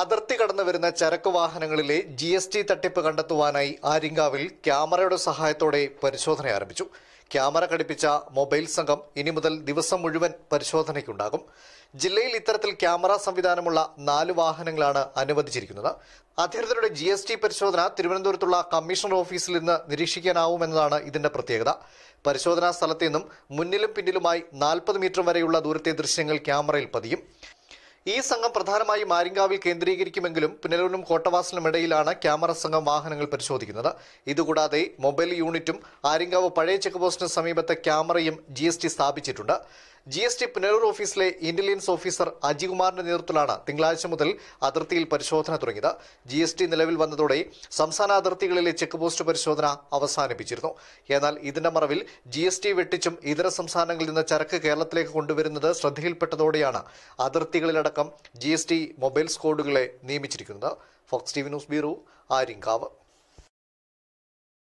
അതിർത്തി കടന്നു വരുന്ന ചരക്ക് വാഹനങ്ങളിലെ ജി എസ് ടി തട്ടിപ്പ് കണ്ടെത്തുവാനായി ആര്യങ്കാവിൽ ക്യാമറയുടെ സഹായത്തോടെ പരിശോധന ആരംഭിച്ചു ക്യാമറ ഘടിപ്പിച്ച മൊബൈൽ സംഘം ഇനി മുതൽ ദിവസം മുഴുവൻ പരിശോധനയ്ക്കുണ്ടാകും ജില്ലയിൽ ഇത്തരത്തിൽ ക്യാമറ സംവിധാനമുള്ള നാല് വാഹനങ്ങളാണ് അനുവദിച്ചിരിക്കുന്നത് അധികൃതരുടെ ജി എസ് ടി പരിശോധന തിരുവനന്തപുരത്തുള്ള കമ്മീഷണർ ഓഫീസിൽ നിന്ന് നിരീക്ഷിക്കാനാവുമെന്നതാണ് ഇതിന്റെ പ്രത്യേകത പരിശോധനാ സ്ഥലത്തു നിന്നും മുന്നിലും പിന്നിലുമായി നാൽപ്പത് മീറ്റർ വരെയുള്ള ദൂരത്തെ ദൃശ്യങ്ങൾ ക്യാമറയിൽ പതിയും ഈ സംഘം പ്രധാനമായും മാരിങ്കാവിൽ കേന്ദ്രീകരിക്കുമെങ്കിലും പുനലൂരിനും കോട്ടവാസലിനും ഇടയിലാണ് ക്യാമറ സംഘം വാഹനങ്ങൾ പരിശോധിക്കുന്നത് ഇതുകൂടാതെ മൊബൈൽ യൂണിറ്റും ആരിങ്കാവ് പഴയ ചെക്ക് പോസ്റ്റിന് സമീപത്തെ ക്യാമറയും ജി സ്ഥാപിച്ചിട്ടുണ്ട് ജി എസ് ടി പുനലൂർ ഓഫീസിലെ ഇന്റലിജൻസ് ഓഫീസർ അജികുമാറിന്റെ നേതൃത്വത്തിലാണ് തിങ്കളാഴ്ച മുതൽ അതിർത്തിയിൽ പരിശോധന തുടങ്ങിയത് ജി എസ് ടി നിലവിൽ വന്നതോടെ സംസ്ഥാന അതിർത്തികളിലെ ചെക്ക് പോസ്റ്റ് പരിശോധന അവസാനിപ്പിച്ചിരുന്നു എന്നാൽ ഇതിന്റെ മറവിൽ ജി എസ് ടി വെട്ടിച്ചും ഇതര സംസ്ഥാനങ്ങളിൽ നിന്ന് ചരക്ക് കേരളത്തിലേക്ക് കൊണ്ടുവരുന്നത് ശ്രദ്ധയിൽപ്പെട്ടതോടെയാണ് അതിർത്തികളിലടക്കം ജി എസ് ടി മൊബൈൽ സ്ക്വാഡുകളെ നിയമിച്ചിരിക്കുന്നത് Fox T V news bureau Aryankavu